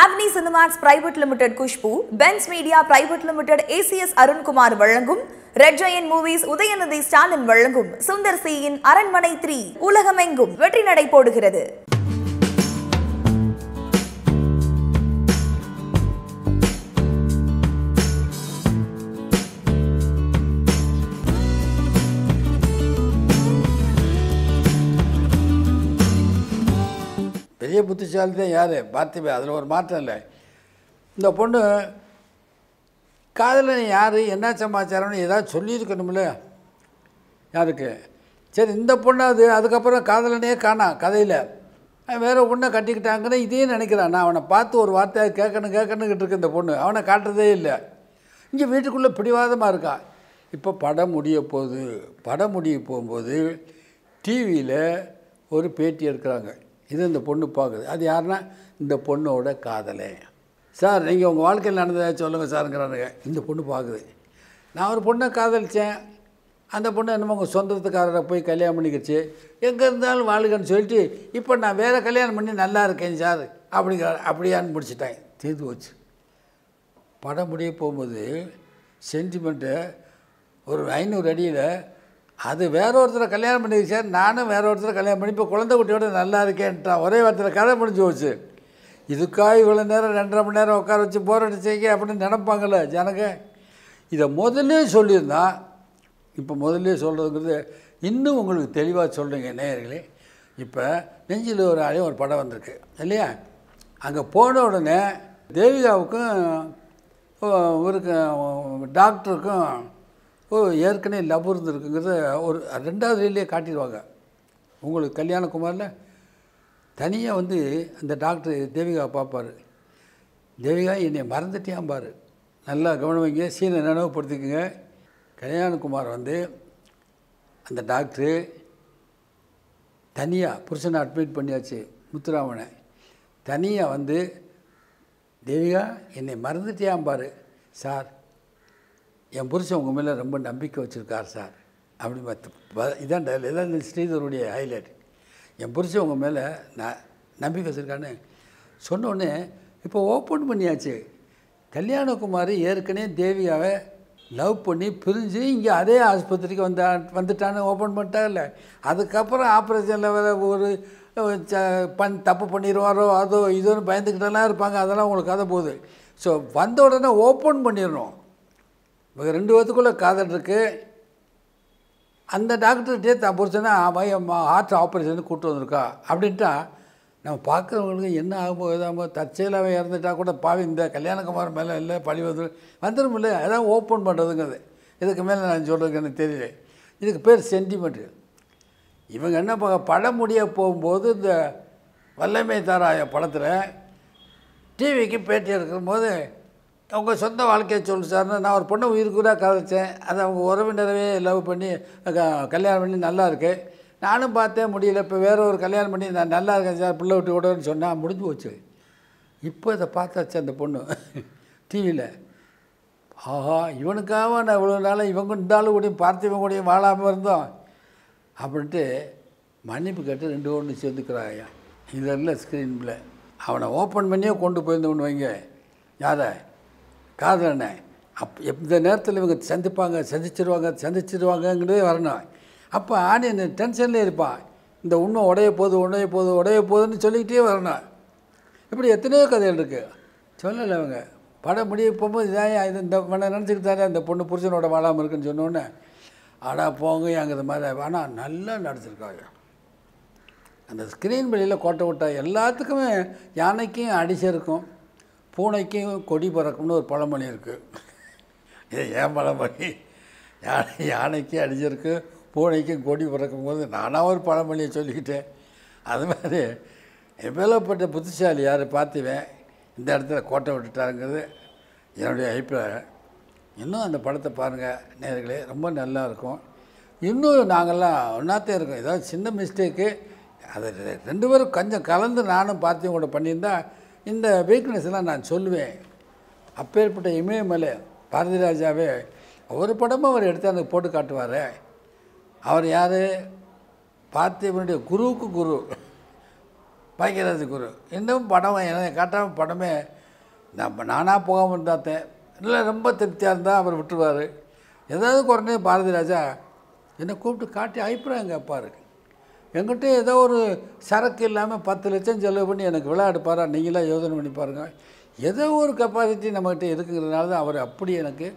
அவனி Cinemax private limited Khushbu Benz media private limited ACS Arunkumar வழங்கும் Red Giant movies Udhayanidhi Stalin வழங்கும் சுந்தர் சியின் அரண்மனை three உலகமெங்கும் வெற்றி நடை போடுகிறது பெரிய புத்திசாலி தான் யார் பார்த்திபே அதில் ஒரு மாற்றம் இல்லை இந்த பொண்ணு காதலன் யார் என்ன சமாச்சாரம்னு ஏதாவது சொல்லியிருக்கணும்ல யாருக்கு சரி இந்த பொண்ணு அது அதுக்கப்புறம் காதலனே காணா கதையில் வேறு ஒன்றை கட்டிக்கிட்டாங்கன்னு இதே நினைக்கிறான் நான் அவனை பார்த்து ஒரு வார்த்தை கேட்கணும் கேட்கணுங்கிட்டு இருக்கு இந்த பொண்ணு அவனை காட்டுறதே இல்லை இங்கே வீட்டுக்குள்ளே பிடிவாதமாக இருக்கான் இப்போ படம் முடிய போகுது படம் முடிய போகும்போது டிவியில் ஒரு பேட்டி எடுக்கிறாங்க இது இந்த பொண்ணு பார்க்குது அது யாருன்னா இந்த பொண்ணோட காதலே சார் நீங்கள் உங்கள் வாழ்க்கையில் நடந்ததை சொல்லுங்கள் சாருங்கிறாருங்க இந்த பொண்ணு பார்க்குது நான் ஒரு பொண்ணை காதலித்தேன் அந்த பொண்ணு என்னமோ உங்கள் சொந்தத்துக்காரரை போய் கல்யாணம் பண்ணிக்கிச்சு எங்கே இருந்தாலும் வாழுகன்னு சொல்லிட்டு இப்போ நான் வேறு கல்யாணம் பண்ணி நல்லா இருக்கேன் சார் அப்படிங்கிற அப்படியான்னு முடிச்சிட்டேன் தீர்ந்து போச்சு படம் முடிய போகும்போது சென்டிமெண்ட்டு ஒரு ஐநூறு அடியில் அது வேற ஒருத்தரை கல்யாணம் பண்ணி சார் நானும் வேற ஒருத்தரை கல்யாணம் பண்ணி இப்போ குழந்தை குட்டியோட நல்லா இருக்கேன்ட்டான் ஒரே வாரத்தில் கதை முடிஞ்சு போச்சு இதுக்காக இவ்வளோ நேரம் ரெண்டரை மணி நேரம் உட்கார வச்சு போர் அடிச்சிக்க அப்படின்னு நினப்பாங்கள்ல ஜனங்க இதை முதல்ல சொல்லியிருந்தா இப்போ முதல்ல சொல்கிறதுங்கிறது இன்னும் உங்களுக்கு தெளிவாக சொல்கிறீங்க நேயர்களே இப்போ நெஞ்சில் ஒரு ஆளையும் ஒரு படம் வந்திருக்கு இல்லையா அங்கே போன உடனே தேவிகாவுக்கும் ஒரு டாக்டருக்கும் ஓ ஏற்கனவே லவ் இருந்திருக்குங்கிறத ஒரு ரெண்டாவது ரீலே காட்டிடுவாங்க உங்களுக்கு கல்யாணகுமாரில் தனியாக வந்து அந்த டாக்டர் தேவிகா பார்ப்பார் தேவிகா என்னை மறந்துட்டேன் பாரு நல்லா வைங்க சீனை நினைவுப்படுத்திக்கோங்க கல்யாணகுமார் வந்து அந்த டாக்டரு தனியாக புருஷனை அட்மிட் பண்ணியாச்சு முத்துராமனை தனியாக வந்து தேவிகா என்னை மறந்துட்டியாம் பாரு சார் என் புருஷன் உங்கள் மேலே ரொம்ப நம்பிக்கை வச்சுருக்கார் சார் அப்படி மற்ற இதான் இதான் இந்த ஸ்ரீதருடைய ஹைலைட் என் புருஷன் உங்கள் மேலே நான் நம்பிக்கை வச்சுருக்கான்னு சொன்னோடனே இப்போ ஓப்பன் பண்ணியாச்சு கல்யாணகுமாரி ஏற்கனவே தேவியாவை லவ் பண்ணி பிரிஞ்சு இங்கே அதே ஆஸ்பத்திரிக்கு வந்தா வந்துட்டான்னு ஓப்பன் பண்ணிட்டாங்கல்ல அதுக்கப்புறம் ஆப்ரேஷனில் வேறு ஒரு பண் தப்பு பண்ணிடுவாரோ அதோ இதோன்னு பயந்துக்கிட்டெல்லாம் இருப்பாங்க அதெல்லாம் உங்களுக்கு கதை போகுது ஸோ வந்த உடனே ஓப்பன் பண்ணிடணும் இவங்க ரெண்டு பேத்துக்குள்ளே காதல் இருக்குது அந்த டாக்டர்கிட்டே தான் புரிச்சனா பையன் ஹார்ட் ஆப்ரேஷன் கூப்பிட்டு வந்திருக்கா அப்படின்ட்டா நம்ம பார்க்குறவங்களுக்கு என்ன ஆகும்போது ஏதாமோ தற்செயலாகவே இறந்துட்டா கூட பாவி இந்த கல்யாணகுமார் மேலே இல்லை பழி வந்து வந்துடும் இல்லை அதான் ஓப்பன் பண்ணுறதுங்கிறது இதுக்கு மேலே நான் சொல்கிறதுக்கு எனக்கு தெரியல இதுக்கு பேர் சென்டிமெண்ட்டு இவங்க என்ன பார்க்க படம் முடிய போகும்போது இந்த வல்லமை தாராய படத்தில் டிவிக்கு பேட்டி எடுக்கும்போது அவங்க சொந்த வாழ்க்கையை சார் நான் ஒரு பொண்ணை உயிருக்குறாக கதைச்சேன் அதை அவங்க உறவினரவே லவ் பண்ணி கல்யாணம் பண்ணி நல்லா இருக்குது நானும் பார்த்தேன் முடியல இப்போ வேற ஒரு கல்யாணம் பண்ணி நான் நல்லா இருக்கேன் சார் பிள்ளை விட்டு விடுன்னு சொன்னால் முடிஞ்சு போச்சு இப்போ இதை பார்த்தாச்சு அந்த பொண்ணு டிவியில் ஆஹா இவனுக்காக நான் இவ்வளோ நாளாக இவங்க இருந்தாலும் ஆளு பார்த்து இவங்க கூடயும் வாழாமல் இருந்தோம் அப்படின்ட்டு மன்னிப்பு கேட்டு ரெண்டு ஒன்று சேர்ந்துக்கிறாங்க இதில் ஸ்க்ரீனில் அவனை ஓப்பன் பண்ணியே கொண்டு போயிருந்தவனு வைங்க யாரை காதலனை அப் எந்த நேரத்தில் இவங்க சந்திப்பாங்க சந்திச்சிருவாங்க சந்திச்சிருவாங்கங்கிறதே வரணும் அப்போ ஆணியன் டென்ஷன்லேயே இருப்பான் இந்த உண்மை உடைய போது உடைய போது உடைய போதுன்னு சொல்லிக்கிட்டே வரணும் இப்படி எத்தனையோ கதைகள் இருக்குது சொல்லலை அவங்க படம் முடிய போகும்போது இதான் இது இந்த மன நினச்சிக்கிட்டாரு அந்த பொண்ணு புருஷனோட வாழாமல் இருக்குன்னு சொன்னோன்னே ஆனால் போங்க அங்கிற மாதிரி ஆனால் நல்லா நடிச்சிருக்காங்க அந்த ஸ்க்ரீன் வழியில் கோட்டை விட்டா எல்லாத்துக்குமே யானைக்கும் அடிச்சிருக்கும் பூனைக்கு கொடி பறக்கும்னு ஒரு பழமொழி இருக்குது இது ஏன் பழமொழி யானை யானைக்கு அடிச்சிருக்கு பூனைக்கு கொடி பறக்கும் போது நானாக ஒரு பழமொழியை சொல்லிக்கிட்டேன் அது மாதிரி எவ்வளோப்பட்ட புத்திசாலி யார் பார்த்துவேன் இந்த இடத்துல கோட்டை விட்டுட்டாருங்கிறது என்னுடைய அபிப்பிராயம் இன்னும் அந்த படத்தை பாருங்கள் நேர்களே ரொம்ப நல்லா இருக்கும் இன்னும் நாங்கள்லாம் ஒன்றாத்தே இருக்கோம் ஏதாவது சின்ன மிஸ்டேக்கு அது ரெண்டு பேரும் கொஞ்சம் கலந்து நானும் பார்த்தியும் கூட பண்ணியிருந்தால் இந்த வீக்னஸ்லாம் நான் சொல்லுவேன் அப்பேற்பட்ட இமயமலை பாரதி ராஜாவே ஒரு படமும் அவர் எடுத்து அந்த போட்டு காட்டுவார் அவர் யார் பார்த்திபனுடைய குருவுக்கு குரு பாக்கியராஜ குரு இன்னும் படம் எனக்கு காட்டாமல் படமே நம்ம நானாக போகாமல் இருந்தாத்தேன் இல்லை ரொம்ப திருப்தியாக இருந்தால் அவர் விட்டுருவார் ஏதாவது குறைஞ்சது பாரதி ராஜா என்னை கூப்பிட்டு காட்டி அபிப்பிராயம் கேட்பார் எங்கிட்ட ஏதோ ஒரு சரக்கு இல்லாமல் பத்து லட்சம் செலவு பண்ணி எனக்கு விளையாடுப்பாரா நீங்களாம் யோசனை பண்ணி பாருங்கள் ஏதோ ஒரு கெப்பாசிட்டி நம்மகிட்ட இருக்குங்கிறதுனால தான் அவர் அப்படி எனக்கு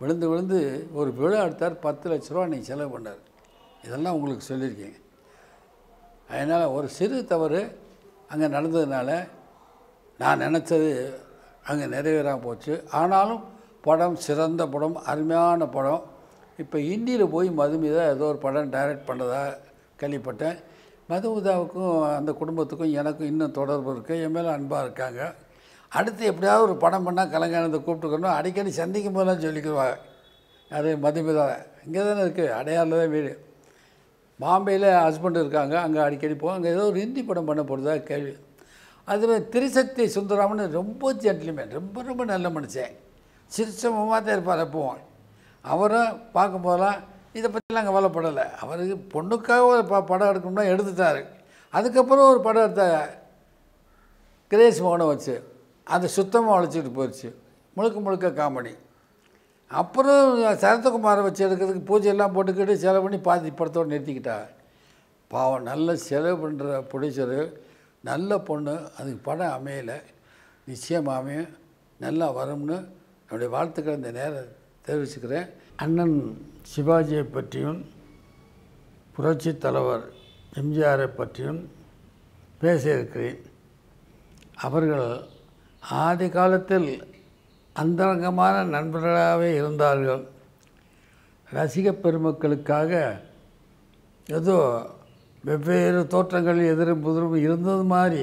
விழுந்து விழுந்து ஒரு விழா எடுத்தார் பத்து லட்ச ரூபா நீங்கள் செலவு பண்ணார் இதெல்லாம் உங்களுக்கு சொல்லியிருக்கீங்க அதனால் ஒரு சிறு தவறு அங்கே நடந்ததுனால நான் நினச்சது அங்கே நிறைவேறாக போச்சு ஆனாலும் படம் சிறந்த படம் அருமையான படம் இப்போ இந்தியில் போய் மீதாக ஏதோ ஒரு படம் டைரக்ட் பண்ணுறதா கேள்விப்பட்டேன் மதுமிதாவுக்கும் அந்த குடும்பத்துக்கும் எனக்கும் இன்னும் தொடர்பு இருக்குது என் மேலே அன்பாக இருக்காங்க அடுத்து எப்படியாவது ஒரு படம் பண்ணால் கலைஞானத்தை கூப்பிட்டுக்கணும் அடிக்கடி சந்திக்கும் போதெல்லாம் சொல்லிக்கிடுவாங்க அது மதுமிதா இங்கே தானே இருக்குது அடையாளில் தான் வீடு பாம்பேயில் ஹஸ்பண்ட் இருக்காங்க அங்கே அடிக்கடி போவோம் அங்கே ஏதோ ஒரு ஹிந்தி படம் பண்ண போகிறதா கேள்வி அதில் திரிசக்தி சுந்தராமன் ரொம்ப ஜென்டில்மேன் ரொம்ப ரொம்ப நல்ல மனுஷன் சிரிச்சமாக தான் இருப்பார் எப்பவும் அவரும் பார்க்கும்போதெல்லாம் இதை பற்றிலாம் கவலைப்படலை அவருக்கு பொண்ணுக்காக ஒரு ப படம் எடுக்கணும்னா எடுத்துட்டார் அதுக்கப்புறம் ஒரு படம் எடுத்த கிரேஸ் மோகனை வச்சு அந்த சுத்தமாக அழைச்சிட்டு போயிடுச்சு முழுக்க முழுக்க காமெடி அப்புறம் சரத்குமாரை வச்சு எடுக்கிறதுக்கு பூஜையெல்லாம் போட்டுக்கிட்டு செலவு பண்ணி பாதி படத்தோடு நிறுத்திக்கிட்டா பாவம் நல்ல செலவு பண்ணுற ப்ரொடியூசர் நல்ல பொண்ணு அதுக்கு படம் அமையலை நிச்சயமாகவே நல்லா வரும்னு என்னுடைய வாழ்த்துக்கள் இந்த நேரம் தெரிவிச்சுக்கிறேன் அண்ணன் சிவாஜியை பற்றியும் புரட்சி தலைவர் எம்ஜிஆரை பற்றியும் பேசியிருக்கிறேன் அவர்கள் ஆதி காலத்தில் அந்தரங்கமான நண்பர்களாகவே இருந்தார்கள் ரசிக பெருமக்களுக்காக ஏதோ வெவ்வேறு தோற்றங்கள் எதிரும் புதிரும் இருந்தது மாதிரி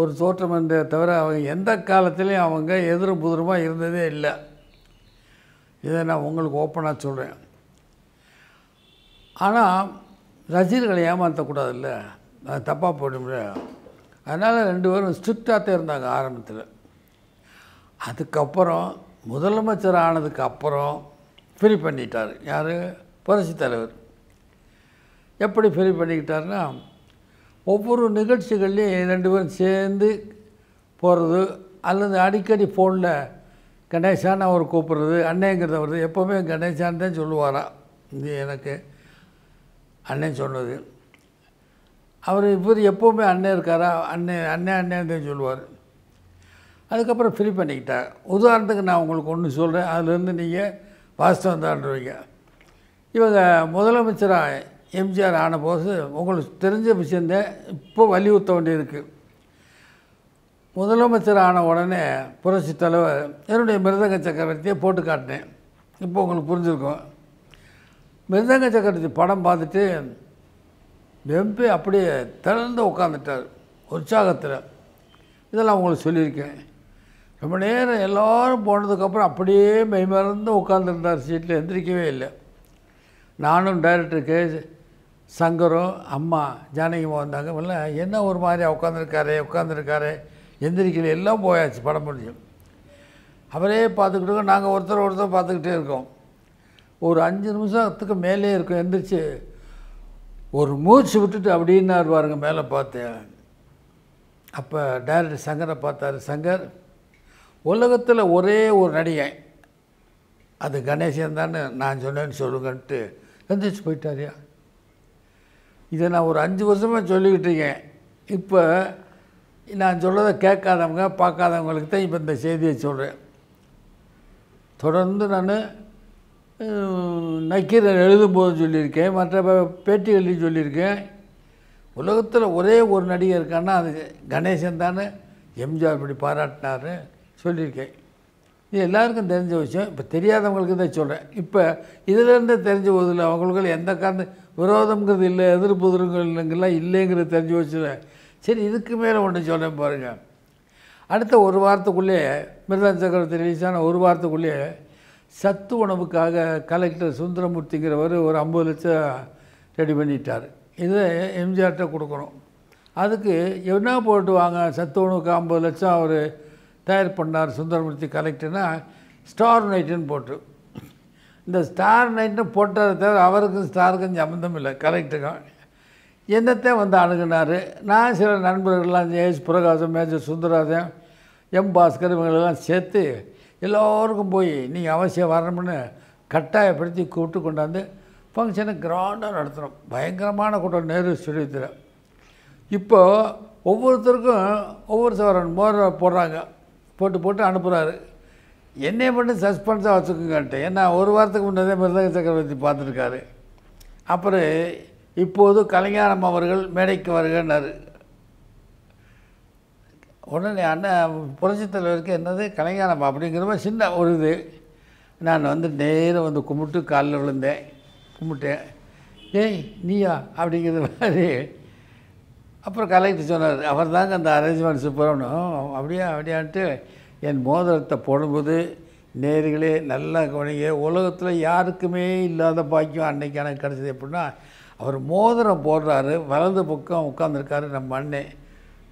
ஒரு தோற்றம் என்ற தவிர அவங்க எந்த காலத்துலேயும் அவங்க எதிரும் புதிரமாக இருந்ததே இல்லை இதை நான் உங்களுக்கு ஓப்பனாக சொல்கிறேன் ஆனால் ரசிகர்களை ஏமாற்றக்கூடாது இல்லை அது தப்பாக போயிடும்ல அதனால் ரெண்டு பேரும் ஸ்ட்ரிக்டாக தான் இருந்தாங்க ஆரம்பத்தில் அதுக்கப்புறம் முதலமைச்சர் ஆனதுக்கு அப்புறம் ஃப்ரீ பண்ணிட்டார் யார் புரட்சி தலைவர் எப்படி ஃப்ரீ பண்ணிக்கிட்டாருன்னா ஒவ்வொரு நிகழ்ச்சிகள்லேயும் ரெண்டு பேரும் சேர்ந்து போகிறது அல்லது அடிக்கடி ஃபோனில் கணேசான் அவர் கூப்பிட்றது அண்ணேங்கிறத வருது எப்போவுமே கணேசான் தான் சொல்லுவாராம் இது எனக்கு அண்ணன் சொன்னது அவர் இவர் எப்போவுமே அண்ணன் இருக்காரா அண்ணே அண்ணே அண்ணன் தான் சொல்லுவார் அதுக்கப்புறம் ஃப்ரீ பண்ணிக்கிட்டார் உதாரணத்துக்கு நான் உங்களுக்கு ஒன்று சொல்கிறேன் அதுலேருந்து நீங்கள் வாஸ்தவம் தான்றவங்க இவங்க முதலமைச்சராக எம்ஜிஆர் ஆன போது உங்களுக்கு தெரிஞ்ச விஷயந்தான் இப்போ வலியுறுத்த வேண்டியிருக்குது முதலமைச்சர் ஆன உடனே புரட்சி தலைவர் என்னுடைய மிருதங்க சக்கரவர்த்தியை போட்டு காட்டினேன் இப்போ உங்களுக்கு புரிஞ்சுருக்கும் மிருதங்க சக்கரவர்த்தி படம் பார்த்துட்டு வெம்பி அப்படியே திறந்து உட்காந்துட்டார் உற்சாகத்தில் இதெல்லாம் உங்களுக்கு சொல்லியிருக்கேன் ரொம்ப நேரம் எல்லோரும் போனதுக்கப்புறம் அப்படியே மெய்மறந்து உட்காந்துருந்தார் சீட்டில் எந்திரிக்கவே இல்லை நானும் டைரக்டர் கே சங்கரும் அம்மா ஜானகிமா வந்தாங்க இல்லை என்ன ஒரு மாதிரியாக உட்காந்துருக்காரே உட்காந்துருக்காரே எந்திரிக்கல எல்லாம் போயாச்சு படம் முடிஞ்சு அவரே பார்த்துக்கிட்டு நாங்கள் ஒருத்தர் ஒருத்தர் பார்த்துக்கிட்டே இருக்கோம் ஒரு அஞ்சு நிமிஷத்துக்கு மேலே இருக்கும் எந்திரிச்சு ஒரு மூச்சு விட்டுட்டு அப்படின்னாரு பாருங்க மேலே பார்த்தேன் அப்போ டேரக்டர் சங்கரை பார்த்தார் சங்கர் உலகத்தில் ஒரே ஒரு நடிகை அது கணேசன் தானே நான் சொன்னேன்னு சொல்லுங்கன்ட்டு எந்திரிச்சு போயிட்டாரியா இதை நான் ஒரு அஞ்சு வருஷமாக சொல்லிக்கிட்டு இருக்கேன் இப்போ நான் சொல்கிறத கேட்காதவங்க பார்க்காதவங்களுக்கு தான் இப்போ இந்த செய்தியை சொல்கிறேன் தொடர்ந்து நான் நக்கீரன் போது சொல்லியிருக்கேன் மற்ற பேட்டிகள்லையும் சொல்லியிருக்கேன் உலகத்தில் ஒரே ஒரு நடிகர் இருக்கான்னா அது கணேசன் தானே எம்ஜிஆர் இப்படி பாராட்டினார் சொல்லியிருக்கேன் இது எல்லாருக்கும் தெரிஞ்ச விஷயம் இப்போ தெரியாதவங்களுக்கு தான் சொல்கிறேன் இப்போ இதிலேருந்தே தெரிஞ்ச போதில் அவங்களுக்கு எந்த காரணம் விரோதங்கிறது இல்லை எதிர்ப்பு எதிர்ப்புங்கிறதுலாம் இல்லைங்கிறது தெரிஞ்ச வச்சுருவேன் சரி இதுக்கு மேலே ஒன்று சொல்ல பாருங்கள் அடுத்த ஒரு வாரத்துக்குள்ளே மிருதன் சக்கரவர்த்தி ரிலீஸான ஒரு வாரத்துக்குள்ளே சத்து உணவுக்காக கலெக்டர் சுந்தரமூர்த்திங்கிறவர் ஒரு ஐம்பது லட்சம் ரெடி பண்ணிட்டார் இதை எம்ஜிஆர்கிட்ட கொடுக்கணும் அதுக்கு என்ன போட்டு வாங்க சத்து உணவுக்கு ஐம்பது லட்சம் அவர் தயார் பண்ணார் சுந்தரமூர்த்தி கலெக்டர்னா ஸ்டார் நைட்டுன்னு போட்டு இந்த ஸ்டார் நைட்டுன்னு போட்டதை தவிர அவருக்கும் ஸ்டாருக்கும் சம்மந்தம் இல்லை கலெக்டருக்கும் என்னத்தை வந்து அணுகினார் நான் சில நண்பர்கள்லாம் ஏஎஸ் பிரகாசம் மேஜர் சுந்தரராஜன் எம் பாஸ்கர் இவங்களெல்லாம் சேர்த்து எல்லோருக்கும் போய் நீங்கள் அவசியம் வரணும்னு கட்டாயப்படுத்தி கூப்பிட்டு கொண்டாந்து ஃபங்க்ஷனை கிராண்டாக நடத்துகிறோம் பயங்கரமான கூட்டம் நேரு ஸ்டுடியத்தில் இப்போது ஒவ்வொருத்தருக்கும் ஒவ்வொரு சவரன் மோர் போடுறாங்க போட்டு போட்டு அனுப்புகிறாரு என்னை மட்டும் சஸ்பென்ஸாக வச்சுக்கோங்கன்ட்டு ஏன்னா ஒரு வாரத்துக்கு முன்னதே மிருதக சக்கரவர்த்தி பார்த்துருக்காரு அப்புறம் இப்போது கலைஞரம் அவர்கள் மேடைக்கு வருகின்றார் உடனே அண்ணன் புரட்சித் தலைவருக்கு என்னது கலைஞரம் அப்படிங்கிறப்ப சின்ன ஒரு இது நான் வந்து நேரம் வந்து கும்பிட்டு காலில் விழுந்தேன் கும்பிட்டேன் ஏய் நீயா அப்படிங்கிற மாதிரி அப்புறம் கலெக்டர் சொன்னார் அவர் தாங்க அந்த அரேஞ்ச்மெண்ட் போகணும் அப்படியா அப்படியான்ட்டு என் மோதிரத்தை போடும்போது நேர்களே நல்லா கவனிங்க உலகத்தில் யாருக்குமே இல்லாத பாக்கியம் அன்னைக்கு எனக்கு கிடச்சிது எப்படின்னா அவர் மோதிரம் போடுறாரு வலது பக்கம் உட்காந்துருக்காரு நம்ம அண்ணன்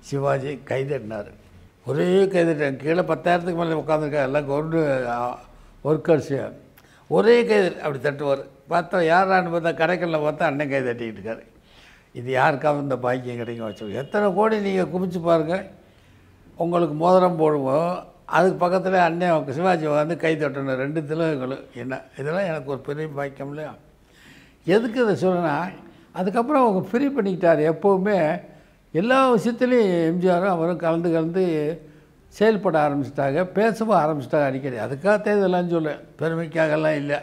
சிவாஜி கைதட்டினார் ஒரே கைதட்டேன் கீழே பத்தாயிரத்துக்கு மேலே உட்காந்துருக்காரு எல்லாம் கவர்மெண்ட் ஒர்க்கர்ஸ் ஒரே கைது அப்படி தட்டுவார் பார்த்தா யாரான்னு பார்த்தா கடைக்கல்ல பார்த்தா அண்ணன் கை தட்டிக்கிட்டு இருக்காரு இது யாருக்காவது இந்த பாக்கியம் கிடைக்கும் வச்சு எத்தனை கோடி நீங்கள் குமிச்சு பாருங்கள் உங்களுக்கு மோதிரம் போடுவோம் அதுக்கு பக்கத்தில் அண்ணன் சிவாஜி வந்து கை தட்டணும் ரெண்டுத்திலும் எங்களுக்கு என்ன இதெல்லாம் எனக்கு ஒரு பெரிய பாக்கியம் இல்லையா எதுக்கு இதை சொன்னேன்னா அதுக்கப்புறம் அவங்க ஃப்ரீ பண்ணிக்கிட்டார் எப்போவுமே எல்லா விஷயத்துலேயும் எம்ஜிஆரும் அவரும் கலந்து கலந்து செயல்பட ஆரம்பிச்சிட்டாங்க பேசவும் ஆரம்பிச்சிட்டாங்க அடிக்கடி அதுக்காக தேர்தலாம் சொல்ல பெருமைக்காகலாம் இல்லை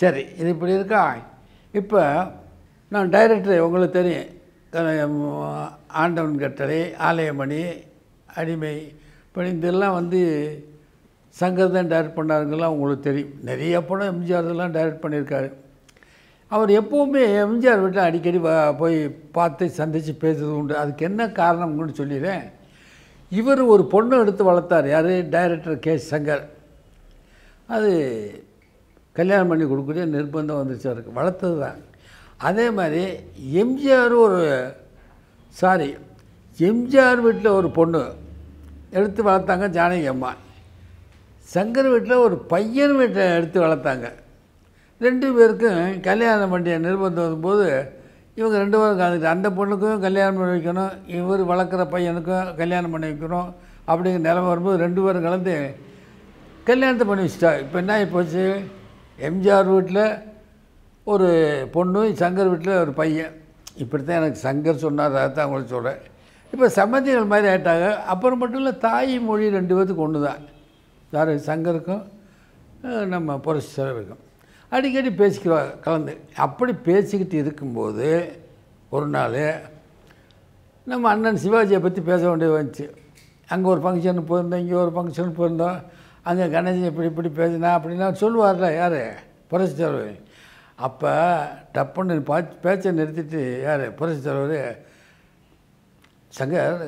சரி இது இப்படி இருக்கா இப்போ நான் டைரக்டர் உங்களுக்கு தெரியும் ஆண்டவன் கட்டளை ஆலயமணி அடிமை இப்போ இதெல்லாம் வந்து சங்கர் தான் டைரக்ட் பண்ணாருங்கெல்லாம் உங்களுக்கு தெரியும் நிறைய படம் எம்ஜிஆர் எல்லாம் டைரக்ட் பண்ணியிருக்காரு அவர் எப்போவுமே எம்ஜிஆர் வீட்டில் அடிக்கடி போய் பார்த்து சந்தித்து பேசுறது உண்டு அதுக்கு என்ன காரணம்னு சொல்லிடுறேன் இவர் ஒரு பொண்ணை எடுத்து வளர்த்தார் யார் டைரக்டர் கே சங்கர் அது கல்யாணம் பண்ணி கொடுக்கக்கூடிய நிர்பந்தம் வந்துருச்சு அவருக்கு வளர்த்தது தான் அதே மாதிரி எம்ஜிஆர் ஒரு சாரி எம்ஜிஆர் வீட்டில் ஒரு பொண்ணு எடுத்து வளர்த்தாங்க ஜானகி அம்மா சங்கர் வீட்டில் ஒரு பையன் வீட்டில் எடுத்து வளர்த்தாங்க ரெண்டு பேருக்கும் கல்யாணம் பண்ணிய நிர்பந்தம் வரும்போது இவங்க ரெண்டு பேரும் காலத்துக்கு அந்த பொண்ணுக்கும் கல்யாணம் பண்ணி வைக்கணும் இவர் வளர்க்குற பையனுக்கும் கல்யாணம் பண்ணி வைக்கணும் அப்படிங்கிற நிலமை வரும்போது ரெண்டு பேரும் கலந்து கல்யாணத்தை பண்ணி வச்சுட்டா இப்போ என்ன ஆகிப்போச்சு எம்ஜிஆர் வீட்டில் ஒரு பொண்ணு சங்கர் வீட்டில் ஒரு பையன் இப்படித்தான் எனக்கு சங்கர் சொன்னார் அதை தான் உங்களுக்கு சொல்கிறேன் இப்போ சம்மந்திகள் மாதிரி ஆகிட்டாங்க அப்புறம் மட்டும் இல்லை தாய் மொழி ரெண்டு பேர்த்துக்கு ஒன்று தான் யார் சங்கருக்கும் நம்ம புரட்சி செலவுக்கும் அடிக்கடி பேசிக்கிறார் கலந்து அப்படி பேசிக்கிட்டு இருக்கும்போது ஒரு நாள் நம்ம அண்ணன் சிவாஜியை பற்றி பேச வேண்டியது வந்துச்சு அங்கே ஒரு ஃபங்க்ஷனுக்கு போயிருந்தோம் இங்கே ஒரு ஃபங்க்ஷனுக்கு போயிருந்தோம் அங்கே கணேசன் இப்படி இப்படி பேசினா அப்படின்னா சொல்லுவார்ல யார் புரட்சி தலைவர் அப்போ டப்புன்னு பா பேச்சை நிறுத்திட்டு யார் புரட்சி தலைவர் சங்கர்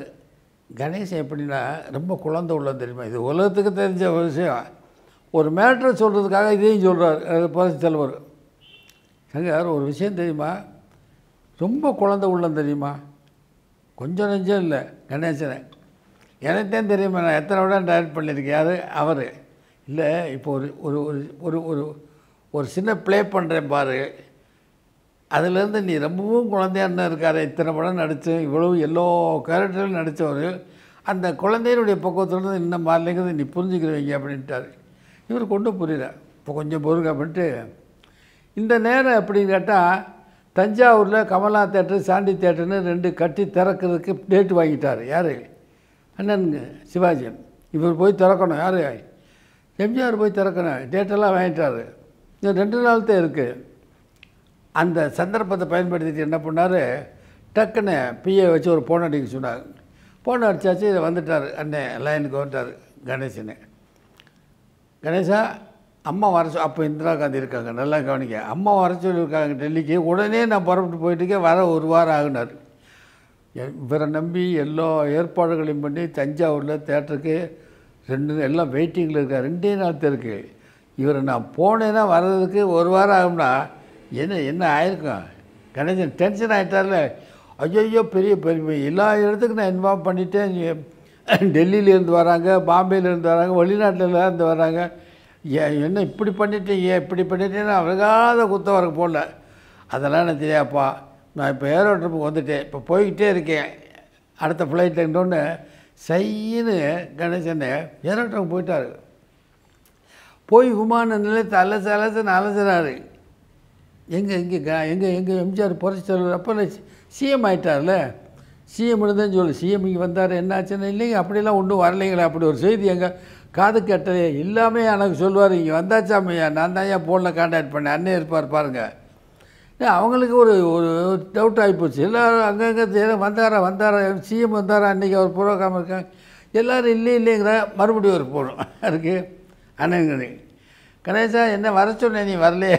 கணேசன் எப்படின்னா ரொம்ப குழந்தை உள்ளது தெரியுமா இது உலகத்துக்கு தெரிஞ்ச விஷயம் ஒரு மேட்ரை சொல்கிறதுக்காக இதையும் சொல்கிறார் பரிசு தலைவர் சங்கர் ஒரு விஷயம் தெரியுமா ரொம்ப குழந்தை உள்ளம் தெரியுமா கொஞ்சம் நெஞ்சம் இல்லை கணேசனை எனக்கேன் தெரியுமா நான் எத்தனை விட டைரக்ட் பண்ணியிருக்கேன் யார் அவர் இல்லை இப்போ ஒரு ஒரு ஒரு ஒரு ஒரு சின்ன ப்ளே பண்ணுறேன் பாரு அதுலேருந்து நீ ரொம்பவும் குழந்தையான இருக்கார் இத்தனை படம் நடித்து இவ்வளவு எல்லோ கேரக்டரும் நடித்தவர் அந்த குழந்தையினுடைய பக்குவத்துலேருந்து இன்னும் மாறலைங்கிறது நீ புரிஞ்சுக்கிறவங்க அப்படின்ட்டார் இவர் கொண்டு புரியல இப்போ கொஞ்சம் பொறுங்க அப்படின்ட்டு இந்த நேரம் அப்படின்னு கேட்டால் தஞ்சாவூரில் கமலா தேட்டர் சாண்டி தேட்டர்னு ரெண்டு கட்டி திறக்கிறதுக்கு டேட்டு வாங்கிட்டார் யார் அண்ணனுங்க சிவாஜியன் இவர் போய் திறக்கணும் யார் எம்ஜிஆர் போய் திறக்கணும் டேட்டெல்லாம் வாங்கிட்டார் இந்த ரெண்டு நாள் தான் இருக்குது அந்த சந்தர்ப்பத்தை பயன்படுத்திட்டு என்ன பண்ணார் டக்குன்னு பிஏ வச்சு ஒரு ஃபோன் அடிக்க சொன்னார் ஃபோன் அடித்தாச்சு வந்துட்டார் அண்ணன் லைனுக்கு வந்துட்டார் கணேசன்னு கணேசா அம்மா வர சொ அப்போ இந்திரா காந்தி இருக்காங்க நல்லா கவனிக்க அம்மா வர சொல்லியிருக்காங்க டெல்லிக்கு உடனே நான் புறப்பட்டு போயிட்டுக்கே வர ஒரு வாரம் ஆகினார் இவரை நம்பி எல்லா ஏற்பாடுகளையும் பண்ணி தஞ்சாவூரில் தேட்டருக்கு ரெண்டு எல்லாம் வெயிட்டிங்கில் இருக்கா ரெண்டே நாள் தெருக்கு இவரை நான் போனேன்னா வர்றதுக்கு ஒரு வாரம் ஆகும்னா என்ன என்ன ஆயிருக்கும் கணேசன் டென்ஷன் ஆகிட்டார்ல ஐயோ பெரிய பெருமை எல்லா இடத்துக்கும் நான் இன்வால்வ் பண்ணிவிட்டேன் டெல்லியிலேருந்து வராங்க பாம்பேலேருந்து வராங்க வெளிநாட்டிலேருந்து வராங்க ஏன் என்ன இப்படி பண்ணிட்டீங்க இப்படி பண்ணிட்டீங்கன்னா அவருக்காத குத்த வரக்கு போடல அதெல்லாம் எனக்கு தெரியாப்பா நான் இப்போ ஏரோ வந்துட்டேன் இப்போ போய்கிட்டே இருக்கேன் அடுத்த ஃப்ளைட்டுன்னு இருந்தோன்னு சைன்னு கணேசன் ஏரோ போயிட்டார் போய் விமான நிலையத்தை அலசு அலசுன்னு அலசுனாரு எங்கே எங்கே எங்கே எங்கே எம்ஜிஆர் புரட்சி தலைவர் அப்போ சிஎம் ஆகிட்டார்ல சிஎம் இருந்தேன்னு சொல்லு சிஎம் இங்கே வந்தார் என்ன ஆச்சுன்னு இல்லைங்க அப்படிலாம் ஒன்றும் வரலைங்களே அப்படி ஒரு செய்தி எங்கள் காது கட்டலையே இல்லாமே எனக்கு சொல்லுவார் இங்கே வந்தாச்சாமையா நான் தான் ஏன் ஃபோனில் காண்டாக்ட் பண்ணேன் அண்ணன் இருப்பார் பாருங்கள் அவங்களுக்கு ஒரு ஒரு டவுட் ஆகிப்போச்சு எல்லோரும் அங்கங்கே வந்தாரா வந்தாரா சிஎம் வந்தாரா அன்றைக்கி அவர் புரோகிராம் இருக்காங்க எல்லோரும் இல்லை இல்லைங்கிற மறுபடியும் ஒரு போகணும் அதுக்கு அண்ணனுங்க கணேசா என்ன வர சொன்னேன் நீ வரலையே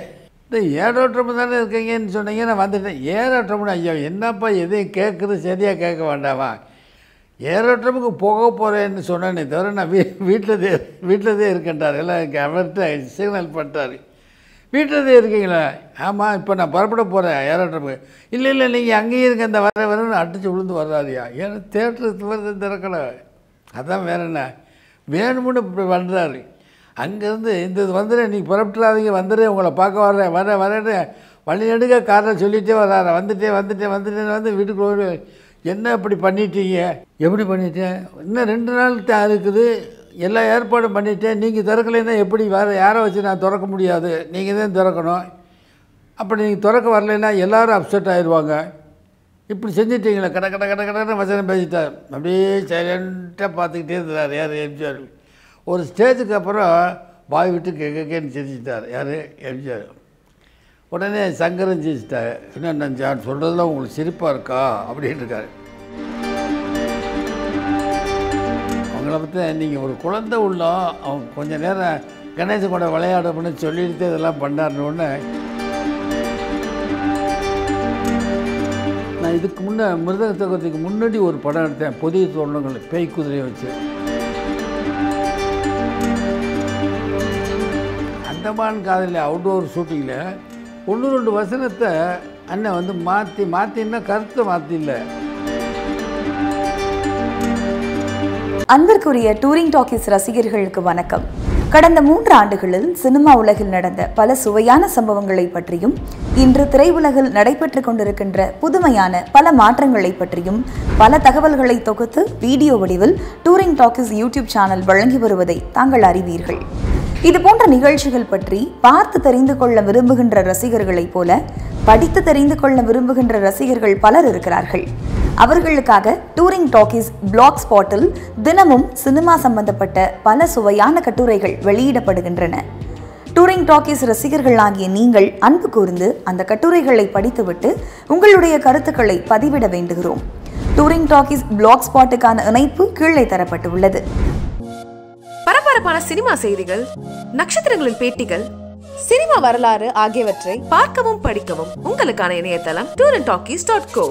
இந்த ஏடோட்டம் தானே இருக்கீங்கன்னு சொன்னீங்க நான் வந்துட்டேன் ஏரோட்டம்னு ஐயோ என்னப்பா எதையும் கேட்குறது சரியாக கேட்க வேண்டாமா ஏரோட்டமுக்கு போக போகிறேன்னு சொன்னேனே தவிர நான் வீ வீட்டிலதே வீட்டிலதே இருக்கின்றார் எல்லாம் அவர்கிட்ட சிக்னல் பண்ணிட்டார் வீட்டிலதே இருக்கீங்களா ஆமாம் இப்போ நான் புறப்பட போகிறேன் ஏரோட்டமுக்கு இல்லை இல்லை நீங்கள் அங்கேயும் இருக்க இந்த வர வரன்னு அடித்து விழுந்து வர்றாதியா ஏன்னா தேட்டருக்கு வருது திறக்கலை அதான் வேற என்ன வேணும்னு இப்படி பண்ணுறாரு அங்கேருந்து இந்த இது வந்துடுறேன் நீ புறப்பட்டுறாதீங்க வந்துடுறேன் உங்களை பார்க்க வர்றேன் வரேன் வரேன்னு வழிநெடுக்க காரில் சொல்லிகிட்டே வர்றாரு வந்துட்டே வந்துட்டேன் வந்துட்டேன்னு வந்து ஒரு என்ன இப்படி பண்ணிட்டீங்க எப்படி பண்ணிட்டேன் இன்னும் ரெண்டு நாள் தான் இருக்குது எல்லா ஏற்பாடும் பண்ணிட்டேன் நீங்கள் திறக்கலைன்னா எப்படி வேறு யாரை வச்சு நான் திறக்க முடியாது நீங்கள் தான் திறக்கணும் அப்படி நீங்கள் திறக்க வரலைன்னா எல்லோரும் அப்செட் ஆயிடுவாங்க இப்படி செஞ்சிட்டீங்களே கட கட கட கடை வசனம் பேசிட்டார் அப்படியே சைலண்ட்டாக பார்த்துக்கிட்டே இருந்தார் யார் எம்ஜிஆர் ஒரு ஸ்டேஜுக்கு அப்புறம் பாய் விட்டு கேட்கன்னு சிரிச்சிட்டார் யார் எம்ஜிஆர் உடனே சங்கரன் சிரிச்சிட்டார் என்ன நான் சொல்கிறதுலாம் உங்களுக்கு சிரிப்பாக இருக்கா அப்படின்னு இருக்காரு அவங்கள பற்றி நீங்கள் ஒரு குழந்தை உள்ளோம் அவங்க கொஞ்சம் நேரம் கணேசன் கூட விளையாடணும்னு சொல்லிட்டு இதெல்லாம் பண்ணாருன்னு நான் இதுக்கு முன்னே மிருதக சக்கரத்துக்கு முன்னாடி ஒரு படம் எடுத்தேன் பொதிய தோரணங்கள் பேய் குதிரையை வச்சு தபான் காதலில் அவுட்டோர் ஷூட்டிங்கில் ஒன்று ரெண்டு வசனத்தை அண்ணன் வந்து மாற்றி மாற்றின்னா கருத்தை மாற்றில்ல அன்பிற்குரிய டூரிங் டாக்கிஸ் ரசிகர்களுக்கு வணக்கம் கடந்த மூன்று ஆண்டுகளில் சினிமா உலகில் நடந்த பல சுவையான சம்பவங்களை பற்றியும் இன்று திரையுலகில் நடைபெற்று கொண்டிருக்கின்ற புதுமையான பல மாற்றங்களை பற்றியும் பல தகவல்களை தொகுத்து வீடியோ வடிவில் டூரிங் டாக்கிஸ் யூடியூப் சேனல் வழங்கி வருவதை தாங்கள் அறிவீர்கள் இது போன்ற நிகழ்ச்சிகள் பற்றி பார்த்து தெரிந்து கொள்ள விரும்புகின்ற ரசிகர்களைப் போல படித்து தெரிந்து கொள்ள விரும்புகின்ற ரசிகர்கள் பலர் இருக்கிறார்கள் அவர்களுக்காக டூரிங் டாக்கீஸ் பிளாக் ஸ்பாட்டில் தினமும் சினிமா சம்பந்தப்பட்ட பல சுவையான கட்டுரைகள் வெளியிடப்படுகின்றன டூரிங் டாக்கீஸ் ரசிகர்கள் ஆகிய நீங்கள் அன்பு கூர்ந்து அந்த கட்டுரைகளை படித்துவிட்டு உங்களுடைய கருத்துக்களை பதிவிட வேண்டுகிறோம் டூரிங் டாக்கீஸ் பிளாக் ஸ்பாட்டுக்கான இணைப்பு கீழே தரப்பட்டுள்ளது பரபரப்பான சினிமா செய்திகள் நட்சத்திரங்களின் பேட்டிகள் சினிமா வரலாறு ஆகியவற்றை பார்க்கவும் படிக்கவும் உங்களுக்கான இணையதளம் tour and talkies dot go